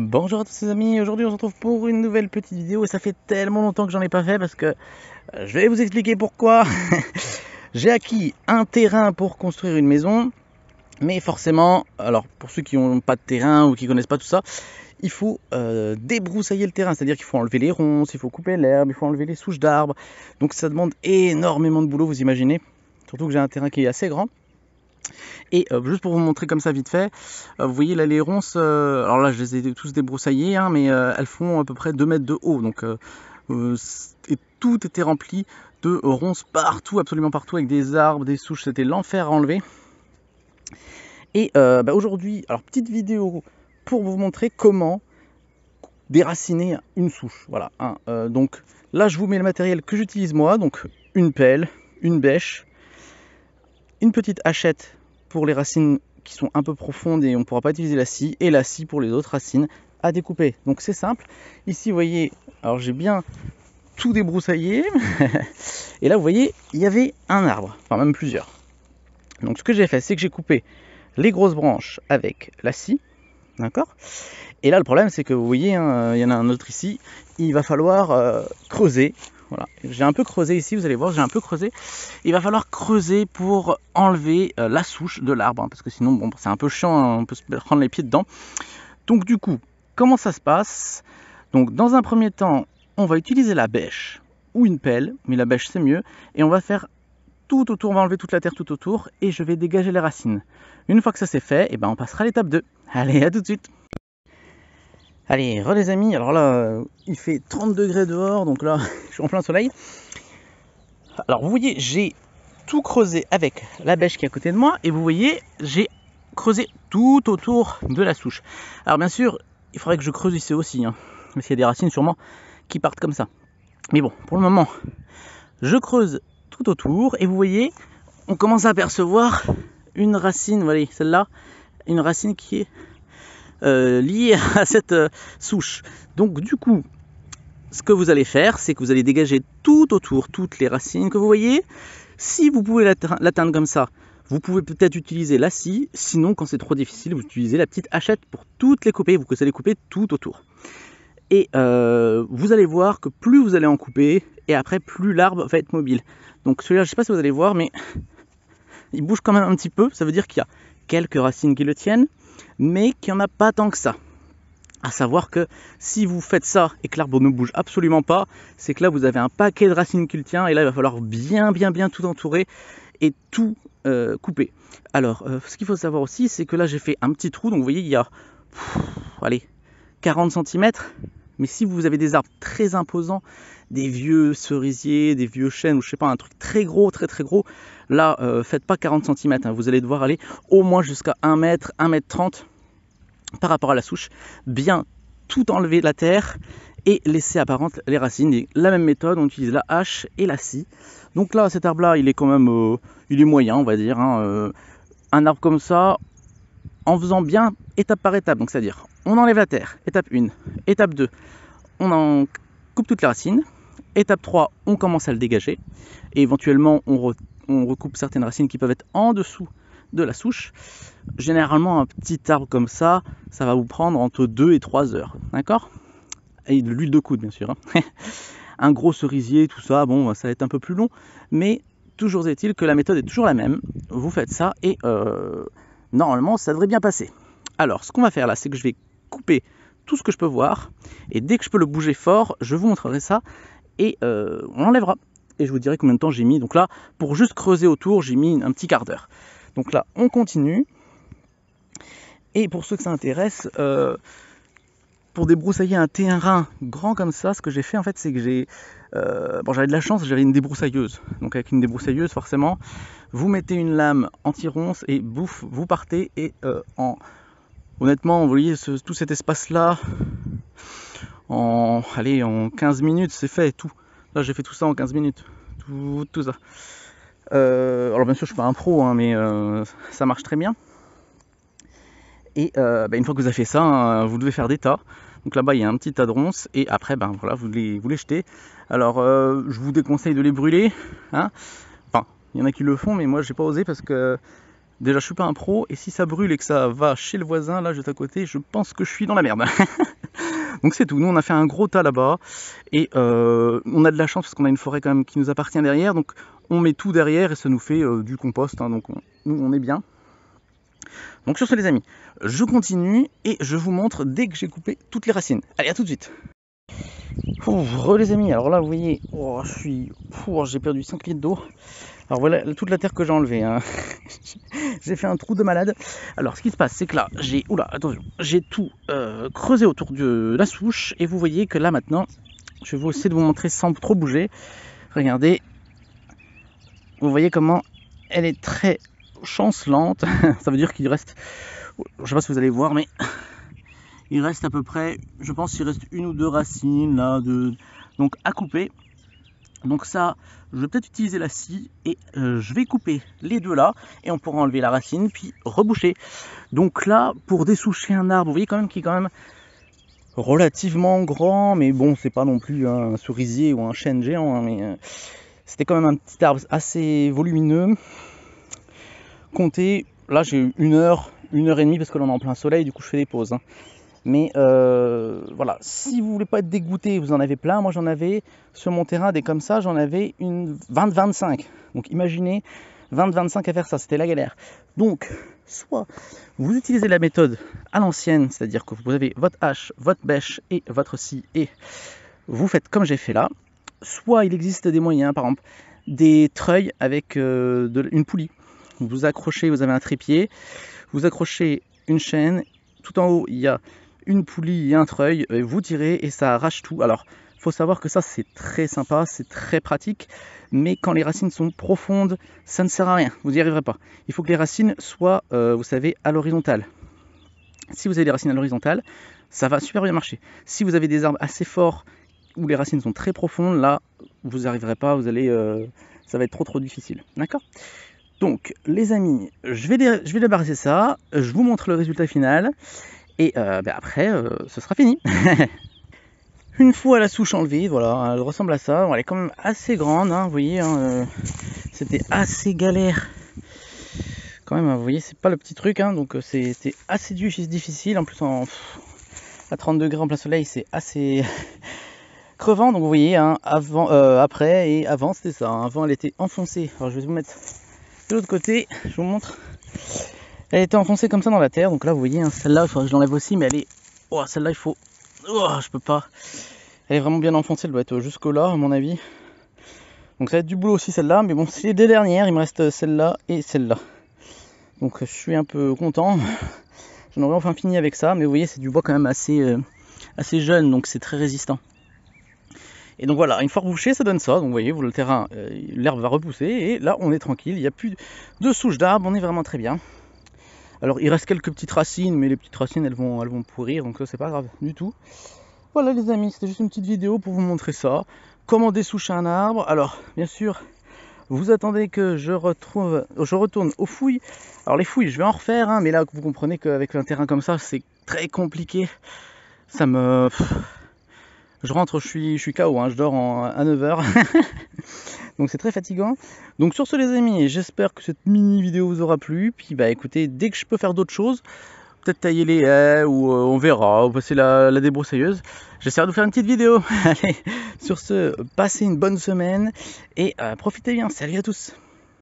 Bonjour à tous les amis, aujourd'hui on se retrouve pour une nouvelle petite vidéo et ça fait tellement longtemps que j'en ai pas fait parce que euh, je vais vous expliquer pourquoi. J'ai acquis un terrain pour construire une maison, mais forcément, alors pour ceux qui n'ont pas de terrain ou qui connaissent pas tout ça, il faut euh, débroussailler le terrain, c'est-à-dire qu'il faut enlever les ronces, il faut couper l'herbe, il faut enlever les souches d'arbres, donc ça demande énormément de boulot, vous imaginez, surtout que j'ai un terrain qui est assez grand. Et euh, juste pour vous montrer comme ça vite fait, euh, vous voyez là les ronces, euh, alors là je les ai tous débroussaillées, hein, mais elles font à peu près 2 mètres de haut. Donc et tout était rempli de ronces partout, absolument partout, avec des arbres, des souches, c'était l'enfer à enlever. Et bah, aujourd'hui, alors petite vidéo pour vous montrer comment déraciner une souche. Voilà. donc là je vous mets le matériel que j'utilise moi, donc une pelle, une bêche, une petite hachette pour les racines qui sont un peu profondes et on ne pourra pas utiliser la scie, et la scie pour les autres racines à découper. Donc c'est simple. Ici, vous voyez, alors j'ai bien tout débroussaillé, et là, vous voyez, il y avait un arbre, enfin même plusieurs. Donc ce que j'ai fait, c'est que j'ai coupé les grosses branches avec la scie, d'accord Et là, le problème, c'est que vous voyez, hein, il y en a un autre ici, il va falloir euh, creuser voilà. J'ai un peu creusé ici, vous allez voir, j'ai un peu creusé. Il va falloir creuser pour enlever euh, la souche de l'arbre, hein, parce que sinon, bon, c'est un peu chiant, hein, on peut se prendre les pieds dedans. Donc du coup, comment ça se passe Donc dans un premier temps, on va utiliser la bêche ou une pelle, mais la bêche c'est mieux, et on va faire tout autour, on va enlever toute la terre tout autour, et je vais dégager les racines. Une fois que ça c'est fait, et eh ben on passera à l'étape 2. Allez, à tout de suite Allez, re les amis, alors là, euh, il fait 30 degrés dehors, donc là, je suis en plein soleil. Alors vous voyez, j'ai tout creusé avec la bêche qui est à côté de moi, et vous voyez, j'ai creusé tout autour de la souche. Alors bien sûr, il faudrait que je creuse ici aussi, hein, parce qu'il y a des racines sûrement qui partent comme ça. Mais bon, pour le moment, je creuse tout autour, et vous voyez, on commence à apercevoir une racine, voilà voyez, celle-là, une racine qui est euh, lié à cette euh, souche. Donc du coup, ce que vous allez faire, c'est que vous allez dégager tout autour toutes les racines que vous voyez. Si vous pouvez l'atteindre comme ça, vous pouvez peut-être utiliser la scie, sinon quand c'est trop difficile, vous utilisez la petite hachette pour toutes les couper, vous allez couper tout autour. Et euh, vous allez voir que plus vous allez en couper, et après plus l'arbre va être mobile. Donc celui-là, je ne sais pas si vous allez voir, mais il bouge quand même un petit peu, ça veut dire qu'il y a quelques racines qui le tiennent, mais qu'il n'y en a pas tant que ça. À savoir que si vous faites ça et que l'arbre ne bouge absolument pas, c'est que là vous avez un paquet de racines qui le tient et là il va falloir bien bien bien tout entourer et tout euh, couper. Alors euh, ce qu'il faut savoir aussi c'est que là j'ai fait un petit trou donc vous voyez il y a allez 40 cm mais si vous avez des arbres très imposants, des vieux cerisiers, des vieux chênes, ou je sais pas, un truc très gros, très très gros, là, ne euh, faites pas 40 cm. Hein. vous allez devoir aller au moins jusqu'à 1 mètre, 1 mètre 30 par rapport à la souche. Bien tout enlever de la terre et laisser apparentes les racines. la même méthode, on utilise la hache et la scie. Donc là, cet arbre-là, il est quand même, euh, il est moyen, on va dire. Hein, euh, un arbre comme ça, en faisant bien étape par étape. Donc c'est-à-dire on enlève la terre, étape 1, étape 2, on en coupe toutes les racines, étape 3, on commence à le dégager, et éventuellement on, recoupe certaines racines qui peuvent être en dessous de la souche. Généralement un petit arbre comme ça, ça va vous prendre entre 2 et 3 heures, d'accord Et de l'huile de coude bien sûr. Hein. un gros cerisier, tout ça, bon, ça va être un peu plus long, mais toujours est-il que la méthode est toujours la même. Vous faites ça et euh, normalement ça devrait bien passer. Alors ce qu'on va faire là, c'est que je vais couper tout ce que je peux voir, et dès que je peux le bouger fort, je vous montrerai ça, et euh, on l'enlèvera. Et je vous dirai combien de temps j'ai mis. Donc là, pour juste creuser autour, j'ai mis un petit quart d'heure. Donc là, on continue. Et pour ceux que ça intéresse, euh, pour débroussailler un terrain grand comme ça, ce que j'ai fait en fait, c'est que j'ai euh, bon, j'avais de la chance, j'avais une débroussailleuse. Donc avec une débroussailleuse, forcément, vous mettez une lame anti-ronce et bouf vous partez et euh, en... Honnêtement, vous voyez tout cet espace-là, en, allez, en 15 minutes, c'est fait, tout. Là, j'ai fait tout ça en 15 minutes, tout, ça. Euh, alors bien sûr, je suis pas un pro, hein, mais ça marche très bien. Et euh, bah, une fois que vous avez fait ça, hein, vous devez faire des tas. Donc là-bas, il y a un petit tas de ronces et après, ben voilà, vous les, jetez. Alors, euh, je vous déconseille de les brûler. Hein. enfin, il y en a qui le font, mais moi, j'ai pas osé parce que déjà, je suis pas un pro et si ça brûle et que ça va chez le voisin, là, juste à côté, je pense que je suis dans la merde. Donc c'est tout. Nous, on a fait un gros tas là-bas et euh, on a de la chance parce qu'on a une forêt quand même qui nous appartient derrière. Donc on met tout derrière et ça nous fait du compost. Hein. donc nous, on est bien. Donc sur ce les amis, je continue et je vous montre dès que j'ai coupé toutes les racines. Allez à tout de suite Ouvre les amis, alors là vous voyez, oh, je suis, oh, j'ai perdu 5 litres d'eau. Alors voilà toute la terre que j'ai enlevée. Hein. j'ai fait un trou de malade. Alors ce qui se passe, c'est que là, j'ai, attention, j'ai tout euh, creusé autour de la souche et vous voyez que là maintenant, je vais essayer de vous montrer sans trop bouger. Regardez, vous voyez comment elle est très chancelante. Ça veut dire qu'il reste, je sais pas si vous allez voir, mais il reste à peu près, je pense qu'il reste une ou deux racines là, de, donc à couper. Donc ça, je vais peut-être utiliser la scie et euh, je vais couper les deux là et on pourra enlever la racine puis reboucher. Donc là, pour dessoucher un arbre, vous voyez quand même qu'il est quand même relativement grand, mais bon, c'est pas non plus un cerisier ou un chêne géant, hein, mais euh, c'était quand même un petit arbre assez volumineux compter. Là, j'ai eu une heure, une heure et demie parce que l'on est en plein soleil, du coup, je fais des pauses. Hein. Mais euh, voilà, si vous voulez pas être dégoûté, vous en avez plein. Moi, j'en avais sur mon terrain des comme ça, j'en avais une 20-25. Donc, imaginez 20-25 à faire ça, c'était la galère. Donc, soit vous utilisez la méthode à l'ancienne, c'est-à-dire que vous avez votre hache, votre bêche et votre scie, et vous faites comme j'ai fait là. Soit il existe des moyens, par exemple, des treuils avec euh, une poulie. Vous accrochez, vous avez un trépied, vous accrochez une chaîne, tout en haut il y a une poulie et un treuil, vous tirez et ça arrache tout. Alors faut savoir que ça c'est très sympa, c'est très pratique, mais quand les racines sont profondes, ça ne sert à rien, vous n'y arriverez pas. Il faut que les racines soient, euh, vous savez, à l'horizontale. Si vous avez des racines à l'horizontale, ça va super bien marcher. Si vous avez des arbres assez forts où les racines sont très profondes, là vous n'y arriverez pas, vous allez, euh, ça va être trop trop difficile. D'accord donc, les amis, je vais, débarrasser ça, euh, je vous montre le résultat final, et euh, ben après, euh, ce sera fini. Une fois la souche enlevée, voilà, elle ressemble à ça. elle est quand même assez grande, hein, vous voyez, hein, c'était assez galère. Quand même, hein, vous voyez, c'est pas le petit truc, donc c'était assez dur, c'est difficile. En plus, à 30 degrés en plein soleil, c'est assez crevant. Donc, vous voyez, avant, après et avant, c'était ça. Avant, elle était enfoncée. Alors, je vais vous mettre de l'autre côté, je vous montre. Elle était enfoncée comme ça dans la terre. Donc là, vous voyez, hein, celle-là, je l'enlève aussi, mais elle est. Oh, celle-là, il faut. Oh, je peux pas. Elle est vraiment bien enfoncée. Elle doit être jusqu'au là, à mon avis. Donc ça va être du boulot aussi, celle-là. Mais bon, c'est les deux dernières. Il me reste celle-là et celle-là. Donc je suis un peu content. J'en aurais enfin fini avec ça. Mais vous voyez, c'est du bois quand même assez, euh, assez jeune. Donc c'est très résistant. Et donc voilà, une fois bouché ça donne ça. Donc vous voyez, vous, le terrain, euh, l'herbe va repousser. Et là, on est tranquille. Il n'y a plus de souches d'arbres. On est vraiment très bien. Alors, il reste quelques petites racines, mais les petites racines, elles vont, elles vont pourrir. Donc, ça, c'est pas grave du tout. Voilà, les amis, c'était juste une petite vidéo pour vous montrer ça. Comment dessoucher un arbre. Alors, bien sûr, vous attendez que je, retrouve, je retourne aux fouilles. Alors les fouilles, je vais en refaire, hein, mais là vous comprenez qu'avec un terrain comme ça, c'est très compliqué. Ça me... Je rentre, je suis, je suis KO, hein, je dors à 9h. Donc c'est très fatigant. Donc sur ce les amis, j'espère que cette mini vidéo vous aura plu. Puis bah écoutez, dès que je peux faire d'autres choses, peut-être tailler les haies ou euh, on verra, ou passer la, débroussailleuse. J'essaierai de vous faire une petite vidéo. Allez, sur ce, passez une bonne semaine et euh, profitez bien. Salut à tous